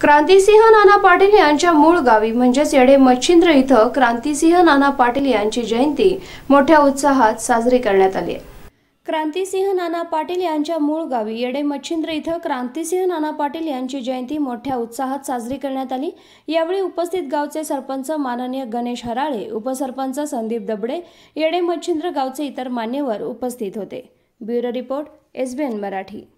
क्रांतिसिंह नाना पाटील यांच्या मूळ गावी म्हणजेच येडे मच्छिंद्र इथं क्रांतीसिंह नाना पाटील यांची जयंती मोठ्या उत्साहात साजरी करण्यात आली आहे क्रांतिसिंह नाना पाटील यांच्या मूळ गावी येडे मच्छिंद्र इथं क्रांतीसिंह नाना पाटील यांची जयंती मोठ्या उत्साहात साजरी करण्यात आली यावेळी उपस्थित गावचे सरपंच माननीय गणेश हराळे उपसरपंच संदीप दबडे येडे मच्छिंद्र गावचे इतर मान्यवर उपस्थित होते ब्युरो रिपोर्ट एसबीएन मराठी